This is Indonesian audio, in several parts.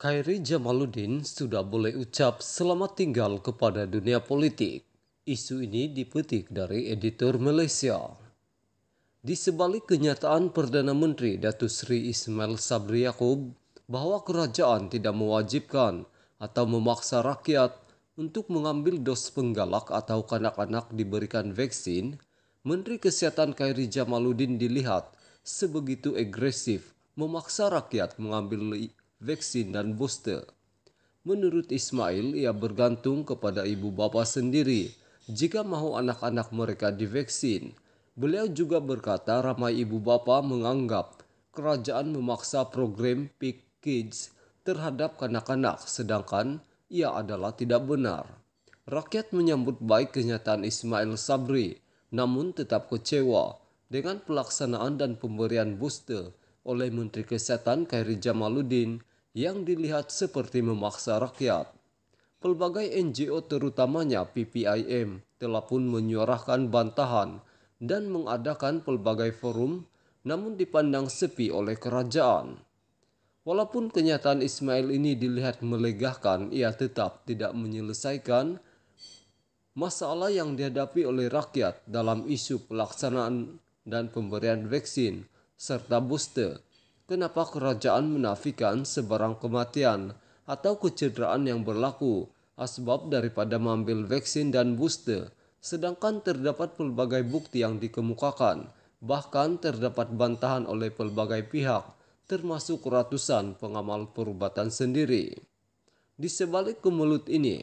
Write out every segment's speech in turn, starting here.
Khairi Jamaluddin sudah boleh ucap selamat tinggal kepada dunia politik. Isu ini dipetik dari editor Malaysia. Di sebalik kenyataan Perdana Menteri Datu Sri Ismail Sabri Yaakob bahwa kerajaan tidak mewajibkan atau memaksa rakyat untuk mengambil dos penggalak atau kanak-kanak diberikan vaksin, Menteri Kesehatan Khairi Jamaluddin dilihat sebegitu agresif memaksa rakyat mengambil vaksin dan booster. Menurut Ismail, ia bergantung kepada ibu bapa sendiri jika mau anak-anak mereka divaksin. Beliau juga berkata ramai ibu bapa menganggap kerajaan memaksa program Pick Kids terhadap kanak-kanak sedangkan ia adalah tidak benar. Rakyat menyambut baik kenyataan Ismail Sabri namun tetap kecewa dengan pelaksanaan dan pemberian booster oleh Menteri Kesehatan Khairi Jamaluddin yang dilihat seperti memaksa rakyat. Pelbagai NGO terutamanya PPIM telah pun menyuarakan bantahan dan mengadakan pelbagai forum namun dipandang sepi oleh kerajaan. Walaupun kenyataan Ismail ini dilihat melegakan, ia tetap tidak menyelesaikan masalah yang dihadapi oleh rakyat dalam isu pelaksanaan dan pemberian vaksin serta booster Kenapa kerajaan menafikan sebarang kematian atau kecederaan yang berlaku asbab daripada mengambil vaksin dan booster, sedangkan terdapat pelbagai bukti yang dikemukakan, bahkan terdapat bantahan oleh pelbagai pihak, termasuk ratusan pengamal perubatan sendiri. Di sebalik kemelut ini,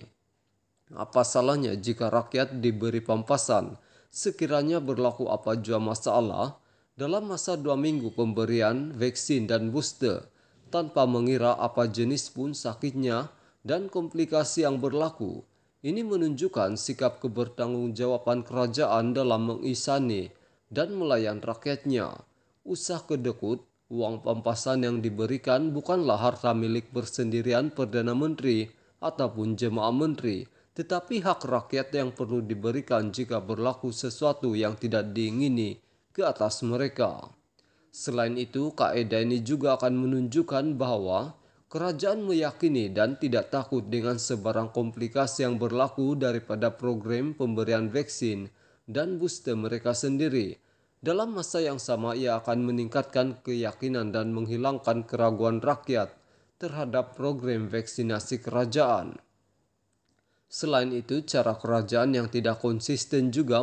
apa salahnya jika rakyat diberi pampasan? Sekiranya berlaku apa jua masalah, dalam masa dua minggu pemberian vaksin dan booster, tanpa mengira apa jenis pun sakitnya dan komplikasi yang berlaku, ini menunjukkan sikap kebertanggungjawaban kerajaan dalam mengisani dan melayan rakyatnya. Usah kedekut, uang pampasan yang diberikan bukanlah harta milik bersendirian Perdana Menteri ataupun jemaah menteri, tetapi hak rakyat yang perlu diberikan jika berlaku sesuatu yang tidak diingini ke atas mereka. Selain itu, kaidah ini juga akan menunjukkan bahwa kerajaan meyakini dan tidak takut dengan sebarang komplikasi yang berlaku daripada program pemberian vaksin dan booster mereka sendiri. Dalam masa yang sama, ia akan meningkatkan keyakinan dan menghilangkan keraguan rakyat terhadap program vaksinasi kerajaan. Selain itu, cara kerajaan yang tidak konsisten juga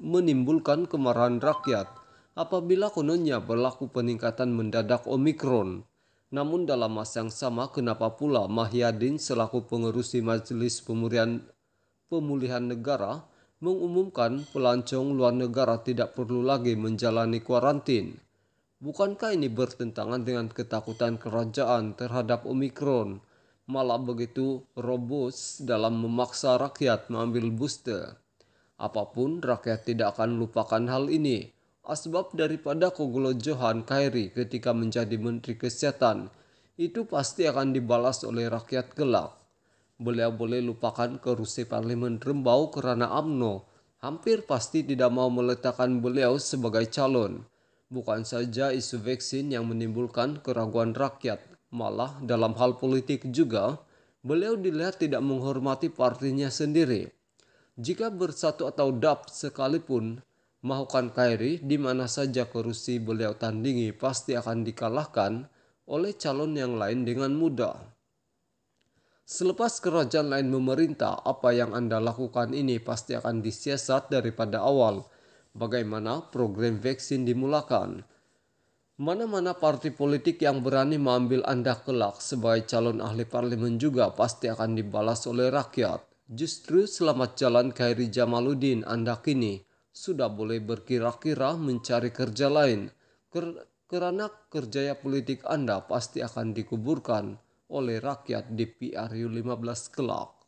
menimbulkan kemarahan rakyat apabila kononnya berlaku peningkatan mendadak Omikron. Namun dalam masa yang sama kenapa pula Mahyadin selaku pengerusi di Majelis Pemulihan, Pemulihan Negara mengumumkan pelancong luar negara tidak perlu lagi menjalani kuarantin. Bukankah ini bertentangan dengan ketakutan kerajaan terhadap Omikron malah begitu robust dalam memaksa rakyat mengambil booster. Apapun, rakyat tidak akan lupakan hal ini. Asbab daripada Kogolo Johan Kairi ketika menjadi Menteri Kesehatan, itu pasti akan dibalas oleh rakyat gelap. Beliau boleh lupakan kerusi Parlemen Rembau karena AMNO hampir pasti tidak mau meletakkan beliau sebagai calon. Bukan saja isu vaksin yang menimbulkan keraguan rakyat, Malah dalam hal politik juga, beliau dilihat tidak menghormati partinya sendiri. Jika bersatu atau dap sekalipun, Mahukan Kairi di mana saja korupsi beliau tandingi pasti akan dikalahkan oleh calon yang lain dengan mudah. Selepas kerajaan lain memerintah, apa yang Anda lakukan ini pasti akan disiasat daripada awal. Bagaimana program vaksin dimulakan, Mana-mana partai politik yang berani mengambil Anda kelak sebagai calon ahli parlemen juga pasti akan dibalas oleh rakyat. Justru selamat jalan Khairi Jamaluddin Anda kini sudah boleh berkira-kira mencari kerja lain. Ker kerana kerjaya politik Anda pasti akan dikuburkan oleh rakyat di PRU 15 kelak.